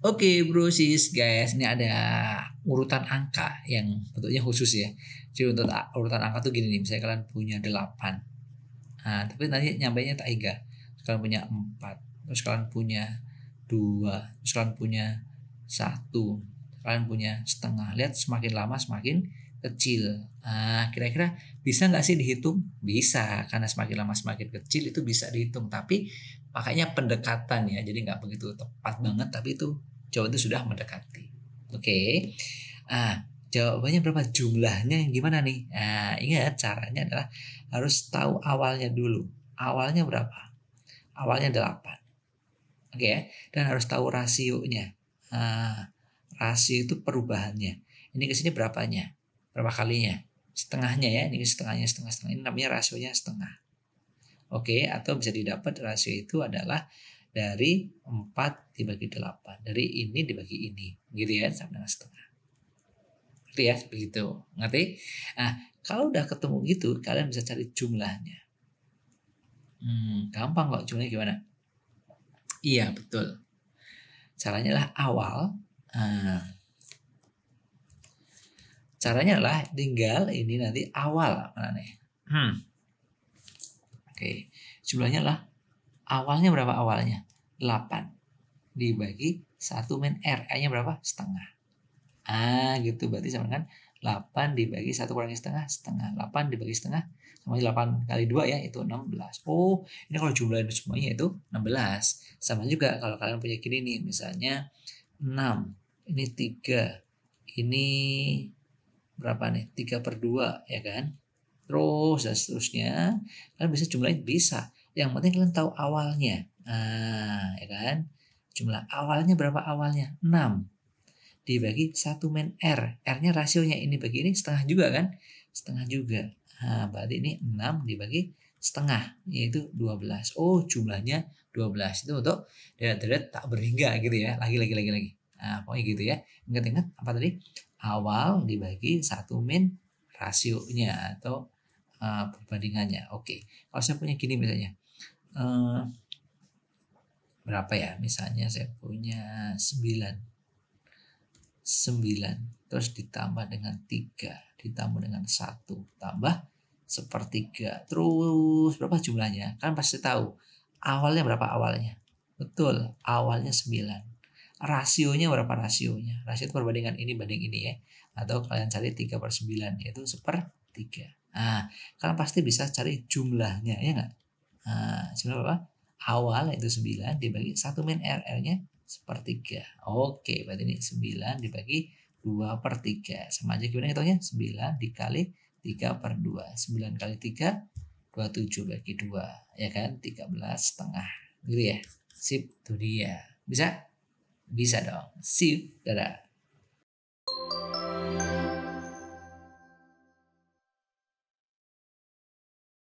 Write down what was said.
Oke okay, bro sis guys ini ada urutan angka yang bentuknya khusus ya. Jadi untuk urutan angka tuh gini nih misalnya kalian punya 8. Nah, tapi nanti nyampe nya tak kalian punya 4, terus kalian punya 2, terus kalian punya 1, kalian punya setengah. Lihat semakin lama semakin kecil. Nah, kira-kira bisa nggak sih dihitung? Bisa, karena semakin lama semakin kecil itu bisa dihitung. Tapi makanya pendekatan ya, jadi nggak begitu tepat banget, tapi itu Jawa itu sudah mendekati. Oke. Okay. Nah, jawabannya berapa jumlahnya yang gimana nih? Nah, ingat caranya adalah harus tahu awalnya dulu. Awalnya berapa? Awalnya 8. Oke okay, ya? Dan harus tahu rasionya. Nah, rasio itu perubahannya. Ini ke sini berapanya? Berapa kalinya? Setengahnya ya. Ini setengahnya setengah setengah. Ini namanya rasionya setengah. Oke, okay, atau bisa didapat rasio itu adalah dari 4 dibagi 8 dari ini dibagi ini gitu ya sama dengan setengah ngerti ya begitu ngerti nah kalau udah ketemu gitu kalian bisa cari jumlahnya hmm, gampang kok jumlahnya gimana iya betul caranya lah awal hmm. caranya lah tinggal ini nanti awal mana nih hmm. oke jumlahnya lah Awalnya berapa awalnya? 8. Dibagi 1 min R. R-nya berapa? Setengah. Ah, gitu. Berarti sama dengan 8 dibagi 1 kurangi setengah, setengah. 8 dibagi setengah, sama 8 kali 2 ya, itu 16. Oh, ini kalau jumlah semuanya itu 16. Sama juga kalau kalian punya gini nih, misalnya 6, ini 3, ini berapa nih? 3 per 2, ya kan? Terus, dan seterusnya. Kalian bisa jumlahin, bisa. Yang penting kalian tahu awalnya. Nah, ya kan? Jumlah awalnya berapa awalnya? 6. Dibagi 1 men R. R-nya rasionya ini bagi ini setengah juga kan? Setengah juga. Nah, berarti ini 6 dibagi setengah yaitu 12. Oh, jumlahnya 12. Itu untuk deret-deret tak berhingga gitu ya. Lagi lagi lagi lagi. Nah, pokoknya gitu ya. Ingat-ingat apa tadi? Awal dibagi 1 men rasionya atau Eh, perbandingannya. Oke, okay. kalau saya punya gini misalnya, uh, berapa ya? Misalnya saya punya 9. 9 terus ditambah dengan 3 ditambah dengan 1 tambah sepertiga terus berapa jumlahnya kan pasti tahu awalnya berapa awalnya betul awalnya 9 rasionya berapa rasionya rasio itu perbandingan ini banding ini ya atau kalian cari 3 per 9 yaitu seper 3. Nah, kalian pasti bisa cari jumlahnya, ya nggak? Nah, jumlah berapa? Awal itu 9 dibagi 1 min R, R-nya 3. Oke, berarti ini 9 dibagi 2 per 3. Sama aja gimana hitungnya? 9 dikali 3 per 2. 9 kali 3, 27 bagi 2. Ya kan? 13 setengah. Gitu ya. Sip, itu dia. Bisa? Bisa dong. Sip, dadah.